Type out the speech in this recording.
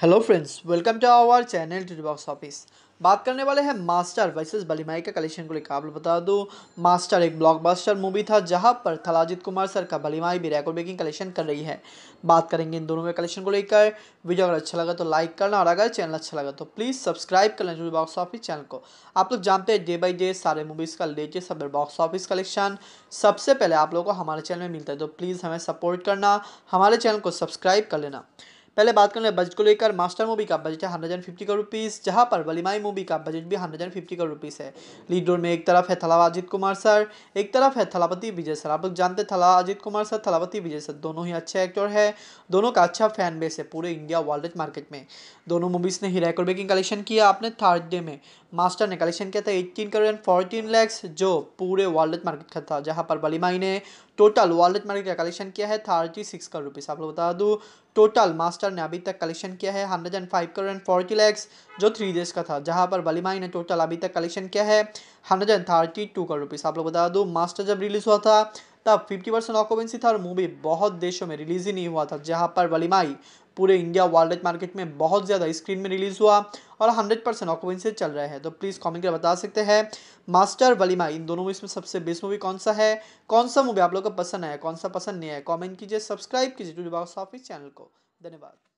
hello friends welcome to our channel to box office बात करने वाले हैं मास्टर वर्सेस बलिमाई का कलेक्शन को लेकर आप बता दूं मास्टर एक ब्लॉकबस्टर मूवी था जहां पर थलाजीत कुमार सर का बलिमाई भी रेकॉर्ड ब्रेकिंग कलेक्शन कर रही है बात करेंगे इन दोनों के कलेक्शन को लेकर वीडियो अगर अच्छा लगा तो लाइक करना और अगर चैनल अच्छा लगा तो प्लीज़ सब्सक्राइब कर जरूर बॉक्स ऑफिस चैनल को आप लोग जानते हैं डे बाई डे सारे मूवीज़ का लेटेस्ट सब बॉक्स ऑफिस कलेक्शन सबसे पहले आप लोगों को हमारे चैनल में मिलता है तो प्लीज़ हमें सपोर्ट करना हमारे चैनल को सब्सक्राइब कर लेना पहले बात कर ले बजट को लेकर मास्टर मूवी का बजट है हंड्रेड एंड फिफ्टी का रुपीज़ जहाँ पर वलीमाई मूवी का बजट भी हंड्रेड एंड फिफ्टी का रुपीज़ है लीड रोल में एक तरफ है थला अजित कुमार सर एक तरफ है थलापति विजय सर आप लोग जानते थला अजित कुमार सर थलापति विजय सर दोनों ही अच्छे एक्टर है दोनों का अच्छा फैन बेस है पूरे इंडिया वर्ल्ड मार्केट में दोनों मूवीज़ ने ही रेकॉर्ड ब्रेकिंग कलेक्शन किया अपने थर्ड डे में मास्टर ने कलेक्शन किया था eighteen crore and fourteen lakhs जो पूरे वॉलेट मार्केट का था जहाँ पर बलीमाई ने टोटल वॉलेट मार्केट का कलेक्शन किया है थर्टी सिक्स करोड़ रुपीज़ आप लोग बता दूँ टोटल मास्टर ने अभी तक कलेक्शन किया है hundred and five crore and forty lakhs जो थ्री डेज का था जहाँ पर बलीमाई ने टोटल अभी तक कलेक्शन किया है hundred and thirty two crore rupees आप लोग बता दूँ मास्टर जब रिलीज़ हुआ था तब 50 परसेंट ऑक्यूपेंसी था और मूवी बहुत देशों में रिलीज ही नहीं हुआ था जहाँ पर वलीमाई पूरे इंडिया वर्ल्ड मार्केट में बहुत ज़्यादा स्क्रीन में रिलीज़ हुआ और 100 परसेंट ऑक्यूपेंसी चल रहे हैं तो प्लीज़ कॉमेंट कर बता सकते हैं मास्टर वलीमा इन दोनों मूवीज़ में सबसे बेस्ट मूवी कौन सा है कौन सा मूवी आप लोग को पसंद आया कौन सा पसंद नहीं आया कॉमेंट कीजिए सब्सक्राइब कीजिए टू बॉक्स ऑफिस चैनल को धन्यवाद